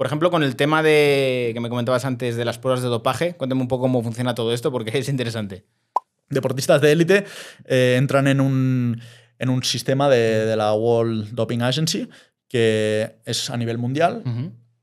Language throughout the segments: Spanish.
Por ejemplo, con el tema de que me comentabas antes de las pruebas de dopaje, cuéntame un poco cómo funciona todo esto porque es interesante. Deportistas de élite eh, entran en un, en un sistema de, la World Doping Agency que es a nivel mundial.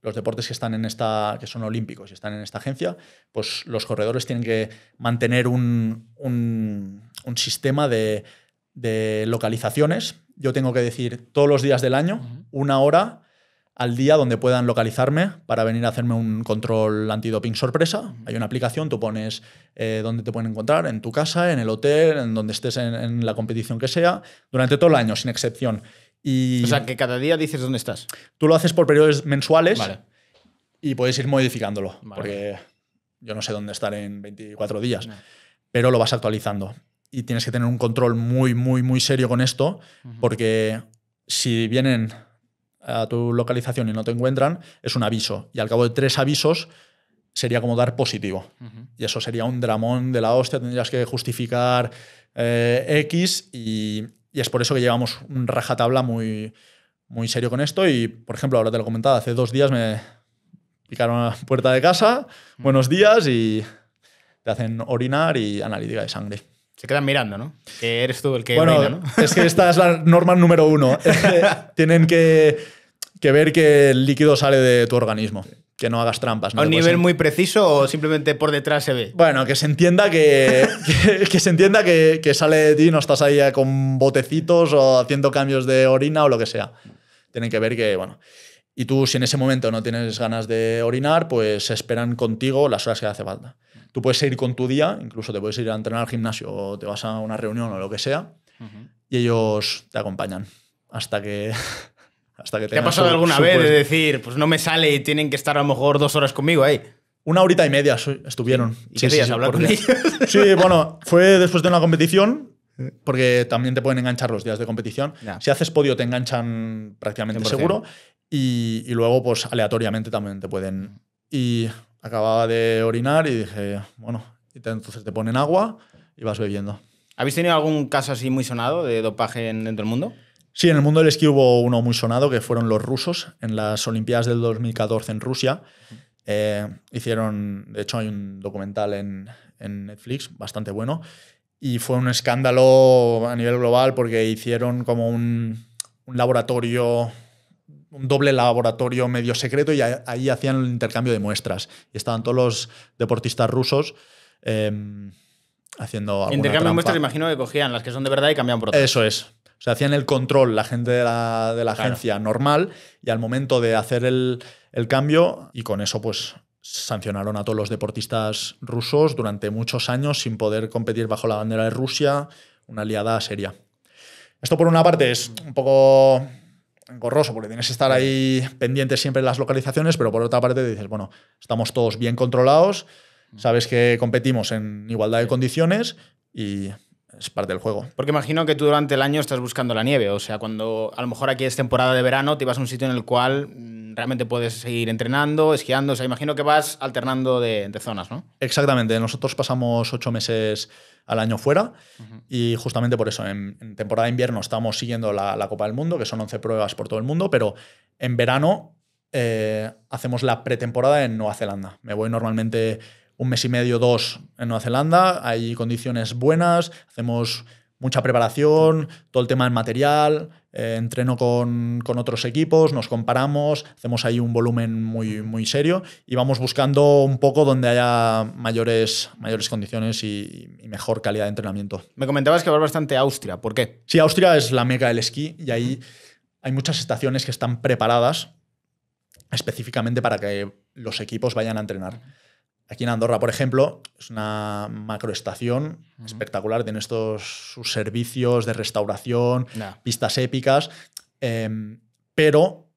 Los deportes que están en esta, que son olímpicos y están en esta agencia, pues los corredores tienen que mantener un, sistema de, localizaciones. Yo tengo que decir todos los días del año, una hora al día donde puedan localizarme para venir a hacerme un control antidoping sorpresa. Hay una aplicación, tú pones eh, dónde te pueden encontrar, en tu casa, en el hotel, en donde estés en, la competición que sea, durante todo el año, sin excepción. Y o sea, que cada día dices dónde estás. Tú lo haces por periodos mensuales y puedes ir modificándolo, porque yo no sé dónde estar en 24 días, pero lo vas actualizando. Y tienes que tener un control muy, muy, muy serio con esto, porque si vienen a tu localización y no te encuentran, es un aviso. Y al cabo de tres avisos sería como dar positivo. Y eso sería un dramón de la hostia, tendrías que justificar eh, X y, es por eso que llevamos un rajatabla muy, muy serio con esto. Y, por ejemplo, ahora te lo comentado, hace dos días me picaron a la puerta de casa, buenos días y te hacen orinar y analítica de sangre. Se quedan mirando, ¿no? Que eres tú el que bueno, Es que esta es la norma número uno. Tienen que que ver que el líquido sale de tu organismo. Que no hagas trampas. ¿A un nivel muy preciso o simplemente por detrás se ve? Bueno, que se entienda que, que, se entienda que, sale de ti, no estás ahí con botecitos o haciendo cambios de orina o lo que sea. Tienen que ver que, bueno. Y tú, si en ese momento no tienes ganas de orinar, pues esperan contigo las horas que hace falta. Tú puedes ir con tu día, incluso te puedes ir a entrenar al gimnasio o te vas a una reunión o lo que sea, y ellos te acompañan hasta que ¿Te ha pasado alguna vez de decir, pues no me sale y tienen que estar a lo mejor dos horas conmigo ahí? Una horita y media estuvieron. ¿Y sí, hablar con ellos? Sí, bueno, fue después de una competición, porque también te pueden enganchar los días de competición. Si haces podio te enganchan prácticamente seguro. Y, luego, pues aleatoriamente también te pueden... Y acababa de orinar y dije, bueno, entonces te ponen agua y vas bebiendo. ¿Habéis tenido algún caso así muy sonado de dopaje en, dentro del mundo? Sí, en el mundo del esquí hubo uno muy sonado, que fueron los rusos, en las Olimpiadas del 2014 en Rusia. Eh, hicieron, de hecho hay un documental en, Netflix bastante bueno, y fue un escándalo a nivel global porque hicieron como un, laboratorio, un doble laboratorio medio secreto y ahí hacían el intercambio de muestras. Y estaban todos los deportistas rusos. Eh, haciendo... Intercambio muestras, imagino que cogían las que son de verdad y cambiaban por Eso es. O sea, hacían el control la gente de la, agencia normal y al momento de hacer el, el cambio, y con eso pues sancionaron a todos los deportistas rusos durante muchos años sin poder competir bajo la bandera de Rusia, una aliada seria. Esto por una parte es un poco engorroso porque tienes que estar ahí pendiente siempre de las localizaciones, pero por otra parte dices, bueno, estamos todos bien controlados Sabes que competimos en igualdad de condiciones y es parte del juego. Porque imagino que tú durante el año estás buscando la nieve, o sea, cuando a lo mejor aquí es temporada de verano, te vas a un sitio en el cual mm, realmente puedes seguir entrenando, esquiando, o sea, imagino que vas alternando de, zonas, ¿no? Exactamente, nosotros pasamos ocho meses al año fuera y justamente por eso, en, temporada de invierno estamos siguiendo la, Copa del Mundo, que son 11 pruebas por todo el mundo, pero en verano eh, hacemos la pretemporada en Nueva Zelanda. Me voy normalmente un mes y medio, dos en Nueva Zelanda, hay condiciones buenas, hacemos mucha preparación, todo el tema del material, eh, entreno con, otros equipos, nos comparamos, hacemos ahí un volumen muy, muy serio y vamos buscando un poco donde haya mayores, mayores condiciones y, y mejor calidad de entrenamiento. Me comentabas que vas bastante a Austria, ¿por qué? Sí, Austria es la meca del esquí y ahí hay muchas estaciones que están preparadas específicamente para que los equipos vayan a entrenar. Aquí en Andorra, por ejemplo, es una macroestación espectacular. Tiene estos sus servicios de restauración, pistas épicas, em, pero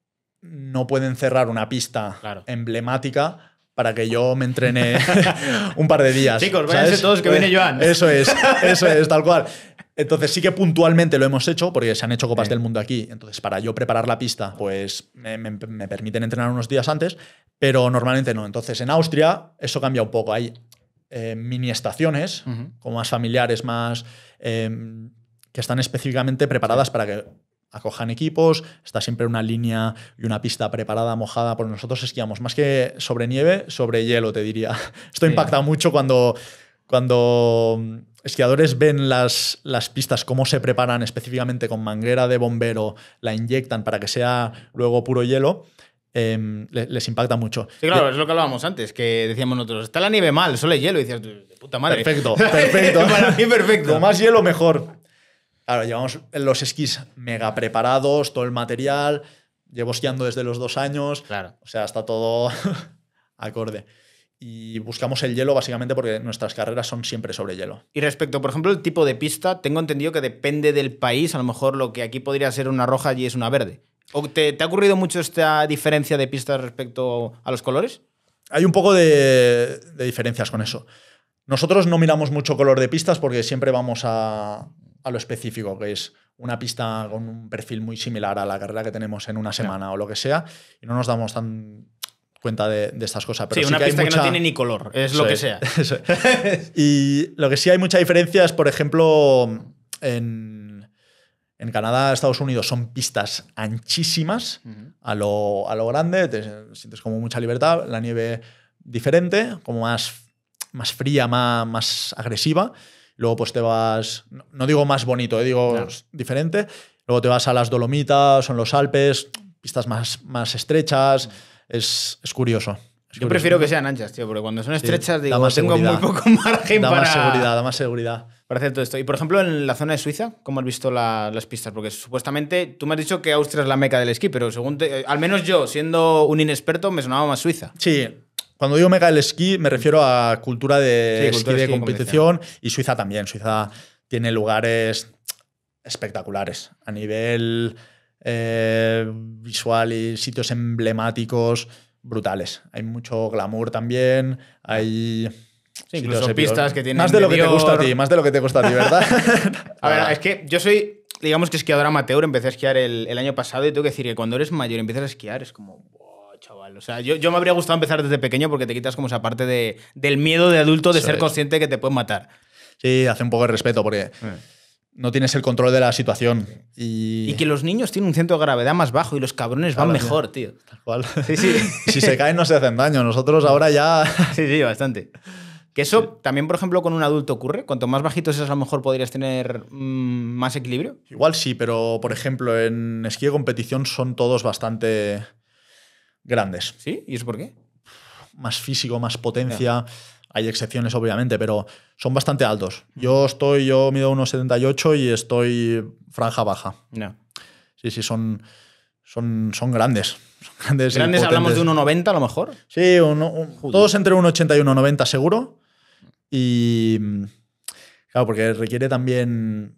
no pueden cerrar una pista emblemática para que yo me entrene un par de días. Chicos, váyanse todos que viene eh, Joan. Eso es, eso es, tal cual. Entonces sí que puntualmente lo hemos hecho, porque se han hecho copas del mundo aquí. Entonces, para yo preparar la pista, pues me, permiten entrenar unos días antes, pero normalmente no. Entonces, en Austria eso cambia un poco. Hay eh, mini estaciones, como más familiares, más. Em, que están específicamente preparadas para que acojan equipos, está siempre una línea y una pista preparada, mojada, por nosotros esquiamos, más que sobre nieve, sobre hielo, te diría. Esto impacta mucho cuando cuando mm, esquiadores ven las, las pistas, cómo se preparan específicamente con manguera de bombero, la inyectan para que sea luego puro hielo, em, les impacta mucho. Sí, claro, es lo que hablábamos antes, que decíamos nosotros, está la nieve mal, solo hay hielo, y decías, puta madre. Perfecto, perfecto. Para mí, perfecto. más hielo, mejor. Ahora, llevamos los esquís mega preparados, todo el material, llevo esquiando desde los dos años, claro. o sea, está todo acorde y buscamos el hielo básicamente porque nuestras carreras son siempre sobre hielo. Y respecto, por ejemplo, el tipo de pista, tengo entendido que depende del país, a lo mejor lo que aquí podría ser una roja allí es una verde. ¿O te, ha ocurrido mucho esta diferencia de pistas respecto a los colores? Hay un poco de, diferencias con eso. Nosotros no miramos mucho color de pistas porque siempre vamos a, lo específico, que es una pista con un perfil muy similar a la carrera que tenemos en una semana o lo que sea, y no nos damos tan, cuenta de, estas cosas. sí, una pista que no tiene ni color, es lo que sea. y lo que sí hay mucha diferencia es, por ejemplo, en, Canadá, Estados Unidos son pistas anchísimas a, lo, grande, te sientes como mucha libertad, la nieve diferente, como más, más fría, más, más agresiva. Luego pues te vas, no digo más bonito, eh, digo diferente. Luego te vas a las Dolomitas, son los Alpes, pistas más, más estrechas es, curioso. Yo prefiero que sean anchas, tío, porque cuando son estrechas, tengo muy poco margen para. más seguridad, más seguridad. Para hacer todo esto. Y por ejemplo, en la zona de Suiza, ¿cómo has visto las pistas? Porque supuestamente tú me has dicho que Austria es la meca del esquí, pero según eh, al menos yo, siendo un inexperto, me sonaba más Suiza. Sí, cuando digo meca del esquí, me refiero a cultura de competición y Suiza también. Suiza tiene lugares espectaculares a nivel eh, visual y sitios emblemáticos brutales. Hay mucho glamour también, hay... incluso pistas que tienen... Más de lo que te gusta a ti, más de lo que te gusta a ti, ¿verdad? a ver, es que yo soy, digamos que esquiador amateur, empecé a esquiar el, año pasado y tengo que decir que cuando eres mayor y empiezas a esquiar es como, chaval. O sea, yo, me habría gustado empezar desde pequeño porque te quitas como esa parte de, del miedo de adulto de ser consciente que te pueden matar. Sí, hace un poco de respeto porque... Eh no tienes el control de la situación. Y... que los niños tienen un centro de gravedad más bajo y los cabrones van mejor, tío. Tal cual. si se caen no se hacen daño. Nosotros ahora ya... sí, sí, bastante. Que eso también, por ejemplo, con un adulto ocurre. Cuanto más bajitos es a lo mejor podrías tener mm, más equilibrio. Igual sí, pero por ejemplo, en esquí de competición son todos bastante grandes. ¿Sí? ¿Y eso por qué? Más físico, más potencia. Hay excepciones, obviamente, pero son bastante altos. Yo estoy, yo mido 1,78 y estoy franja baja. Sí, sí, son, son, son grandes. grandes, hablamos de 1,90 a lo mejor. Sí, todos entre 1,80 y 1,90 seguro. Y claro, porque requiere también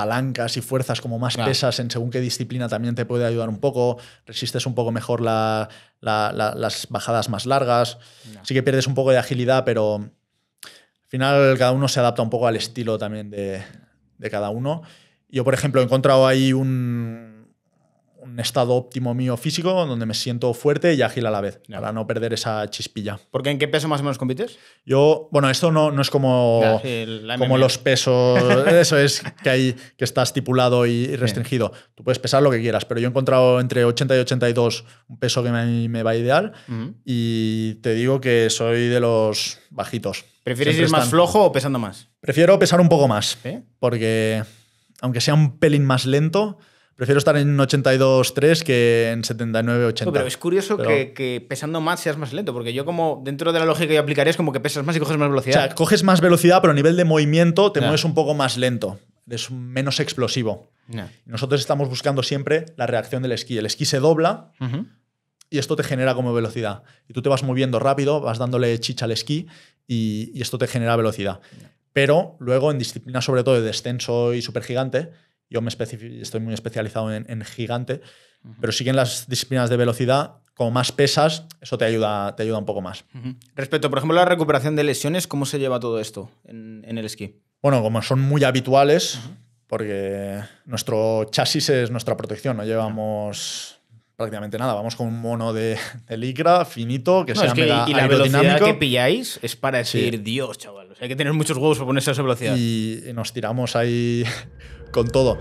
palancas y fuerzas como más pesas en según qué disciplina también te puede ayudar un poco, resistes un poco mejor las bajadas más largas, así sí que pierdes un poco de agilidad, pero al final cada uno se adapta un poco al estilo también de, de cada uno. Yo, por ejemplo, he encontrado ahí un, estado óptimo mío físico, donde me siento fuerte y ágil a la vez, para no perder esa chispilla. Porque en qué peso más o menos compites? Yo, bueno, esto no, no es como, como los pesos, eso es que hay que está estipulado y restringido. Tú puedes pesar lo que quieras, pero yo he encontrado entre 80 y 82 un peso que me, me va ideal y te digo que soy de los bajitos. ¿Prefieres ir más flojo o pesando más? Prefiero pesar un poco más, porque aunque sea un pelín más lento, Prefiero estar en 82-3 que en 79-80. pero es curioso Que, pesando más seas más lento, porque yo como dentro de la lógica que yo aplicaría es como que pesas más y coges más velocidad. O sea, coges más velocidad, pero a nivel de movimiento te mueves un poco más lento, es menos explosivo. Nosotros estamos buscando siempre la reacción del esquí. El esquí se dobla y esto te genera como velocidad. Y tú te vas moviendo rápido, vas dándole chicha al esquí y, y esto te genera velocidad. Pero luego en disciplinas sobre todo de descenso y supergigante yo me estoy muy especializado en, gigante, pero sí que en las disciplinas de velocidad, como más pesas, eso te ayuda, te ayuda un poco más. Respecto, por ejemplo, a la recuperación de lesiones, ¿cómo se lleva todo esto en, el esquí? Bueno, como son muy habituales, porque nuestro chasis es nuestra protección, no llevamos prácticamente nada. Vamos con un mono de, de licra finito que sea es Y la velocidad que pilláis es para decir, Dios, chaval. hay que tener muchos huevos para ponerse a esa velocidad. y nos tiramos ahí con todo.